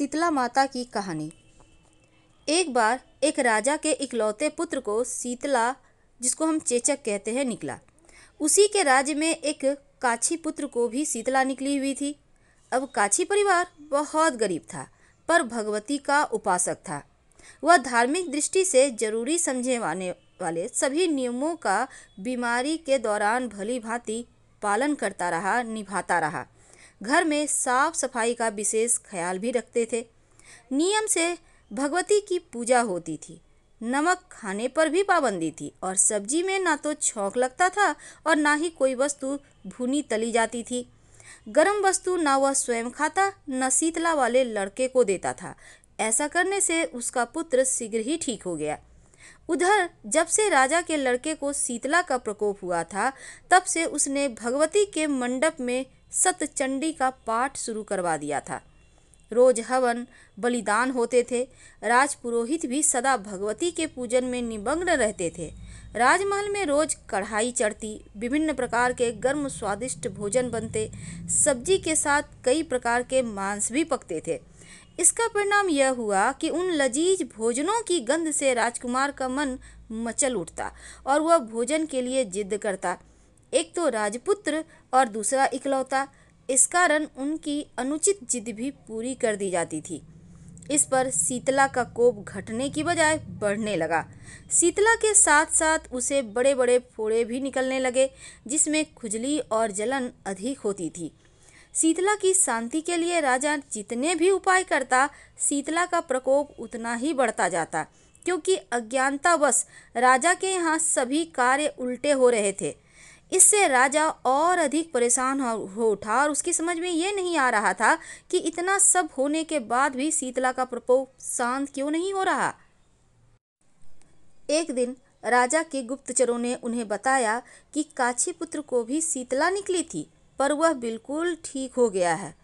शीतला माता की कहानी एक बार एक राजा के इकलौते पुत्र को शीतला जिसको हम चेचक कहते हैं निकला उसी के राज्य में एक काछी पुत्र को भी शीतला निकली हुई थी अब काछी परिवार बहुत गरीब था पर भगवती का उपासक था वह धार्मिक दृष्टि से जरूरी समझे वाने वाले सभी नियमों का बीमारी के दौरान भली भांति पालन करता रहा निभाता रहा घर में साफ सफाई का विशेष ख्याल भी रखते थे नियम से भगवती की पूजा होती थी नमक खाने पर भी पाबंदी थी और सब्जी में ना तो छौक लगता था और ना ही कोई वस्तु भुनी तली जाती थी गर्म वस्तु ना वह स्वयं खाता न शीतला वाले लड़के को देता था ऐसा करने से उसका पुत्र शीघ्र ही ठीक हो गया उधर जब से राजा के लड़के को शीतला का प्रकोप हुआ था तब से उसने भगवती के मंडप में सतचंडी का पाठ शुरू करवा दिया था रोज हवन बलिदान होते थे राजपुरोहित भी सदा भगवती के पूजन में निमग्न रहते थे राजमहल में रोज कढ़ाई चढ़ती विभिन्न प्रकार के गर्म स्वादिष्ट भोजन बनते सब्जी के साथ कई प्रकार के मांस भी पकते थे इसका परिणाम यह हुआ कि उन लजीज भोजनों की गंध से राजकुमार का मन मचल उठता और वह भोजन के लिए जिद करता एक तो राजपुत्र और दूसरा इकलौता इस कारण उनकी अनुचित जिद भी पूरी कर दी जाती थी इस पर शीतला का कोप घटने की बजाय बढ़ने लगा शीतला के साथ साथ उसे बड़े बड़े फोड़े भी निकलने लगे जिसमें खुजली और जलन अधिक होती थी शीतला की शांति के लिए राजा जितने भी उपाय करता शीतला का प्रकोप उतना ही बढ़ता जाता क्योंकि अज्ञानतावश राजा के यहाँ सभी कार्य उल्टे हो रहे थे इससे राजा और अधिक परेशान हो उठा और उसकी समझ में ये नहीं आ रहा था कि इतना सब होने के बाद भी शीतला का प्रकोप शांत क्यों नहीं हो रहा एक दिन राजा के गुप्तचरों ने उन्हें बताया कि काछी पुत्र को भी शीतला निकली थी पर वह बिल्कुल ठीक हो गया है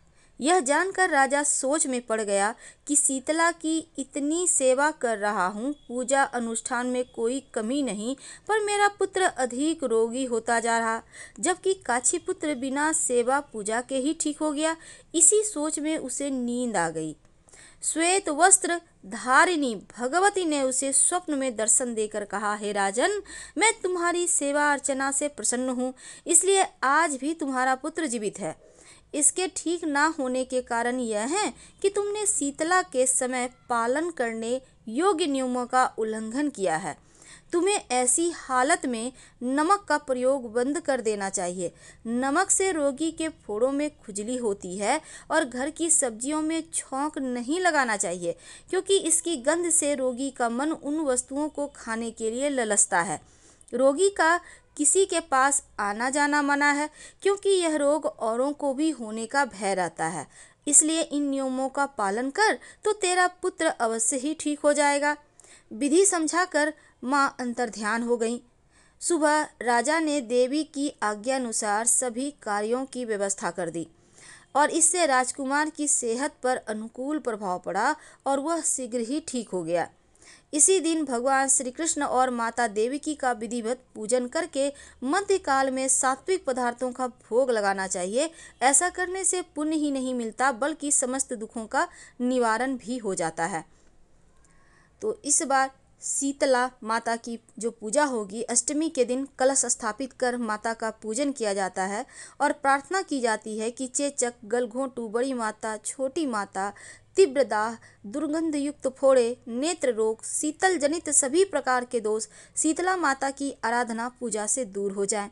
यह जानकर राजा सोच में पड़ गया कि शीतला की इतनी सेवा कर रहा हूँ पूजा अनुष्ठान में कोई कमी नहीं पर मेरा पुत्र अधिक रोगी होता जा रहा जबकि काछी पुत्र बिना सेवा पूजा के ही ठीक हो गया इसी सोच में उसे नींद आ गई श्वेत वस्त्र धारिणी भगवती ने उसे स्वप्न में दर्शन देकर कहा हे राजन मैं तुम्हारी सेवा अर्चना से प्रसन्न हूँ इसलिए आज भी तुम्हारा पुत्र जीवित है इसके ठीक ना होने के कारण यह है कि तुमने शीतला के समय पालन करने योग्य नियमों का उल्लंघन किया है तुम्हें ऐसी हालत में नमक का प्रयोग बंद कर देना चाहिए नमक से रोगी के फोड़ों में खुजली होती है और घर की सब्जियों में छोंक नहीं लगाना चाहिए क्योंकि इसकी गंध से रोगी का मन उन वस्तुओं को खाने के लिए ललसता है रोगी का किसी के पास आना जाना मना है क्योंकि यह रोग औरों को भी होने का भय रहता है इसलिए इन नियमों का पालन कर तो तेरा पुत्र अवश्य ही ठीक हो जाएगा विधि समझा कर माँ अंतर्ध्यान हो गई सुबह राजा ने देवी की आज्ञानुसार सभी कार्यों की व्यवस्था कर दी और इससे राजकुमार की सेहत पर अनुकूल प्रभाव पड़ा और वह शीघ्र ही ठीक हो गया इसी दिन भगवान श्री कृष्ण और माता देवकी का विधिवत पूजन करके मध्यकाल में सात्विक पदार्थों का भोग लगाना चाहिए ऐसा करने से पुण्य ही नहीं मिलता बल्कि समस्त दुखों का निवारण भी हो जाता है तो इस बार शीतला माता की जो पूजा होगी अष्टमी के दिन कलश स्थापित कर माता का पूजन किया जाता है और प्रार्थना की जाती है कि चेचक गलघोंटू बड़ी माता छोटी माता तीव्र दाह दुर्गंधयुक्त फोड़े नेत्र रोग शीतल जनित सभी प्रकार के दोष शीतला माता की आराधना पूजा से दूर हो जाए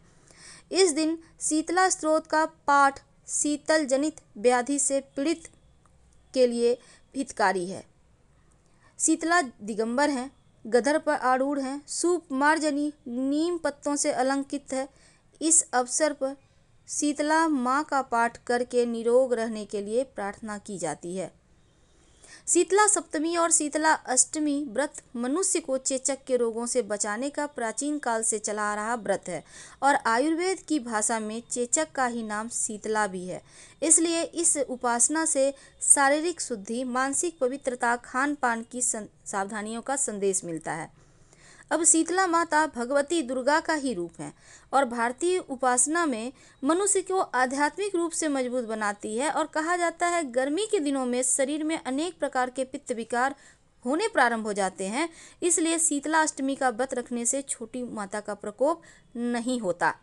इस दिन शीतला स्त्रोत का पाठ शीतल जनित व्याधि से पीड़ित के लिए हितकारी है शीतला दिगंबर हैं गधर पर आरूढ़ हैं सूप मार्जनी नीम पत्तों से अलंकित है इस अवसर पर शीतला माँ का पाठ करके निरोग रहने के लिए प्रार्थना की जाती है शीतला सप्तमी और शीतला अष्टमी व्रत मनुष्य को चेचक के रोगों से बचाने का प्राचीन काल से चला आ रहा व्रत है और आयुर्वेद की भाषा में चेचक का ही नाम शीतला भी है इसलिए इस उपासना से शारीरिक शुद्धि मानसिक पवित्रता खान पान की सावधानियों का संदेश मिलता है अब शीतला माता भगवती दुर्गा का ही रूप है और भारतीय उपासना में मनुष्य को आध्यात्मिक रूप से मजबूत बनाती है और कहा जाता है गर्मी के दिनों में शरीर में अनेक प्रकार के पित्त विकार होने प्रारंभ हो जाते हैं इसलिए शीतला अष्टमी का व्रत रखने से छोटी माता का प्रकोप नहीं होता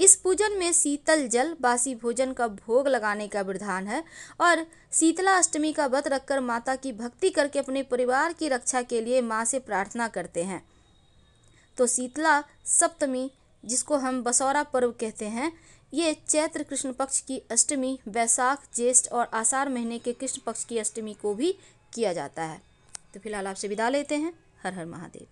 इस पूजन में शीतल जल बासी भोजन का भोग लगाने का विधान है और शीतला अष्टमी का व्रत रखकर माता की भक्ति करके अपने परिवार की रक्षा के लिए माँ से प्रार्थना करते हैं तो शीतला सप्तमी जिसको हम बसौरा पर्व कहते हैं ये चैत्र कृष्ण पक्ष की अष्टमी वैशाख ज्येष्ठ और आषाढ़ महीने के कृष्ण पक्ष की अष्टमी को भी किया जाता है तो फिलहाल आपसे विदा लेते हैं हर हर महादेव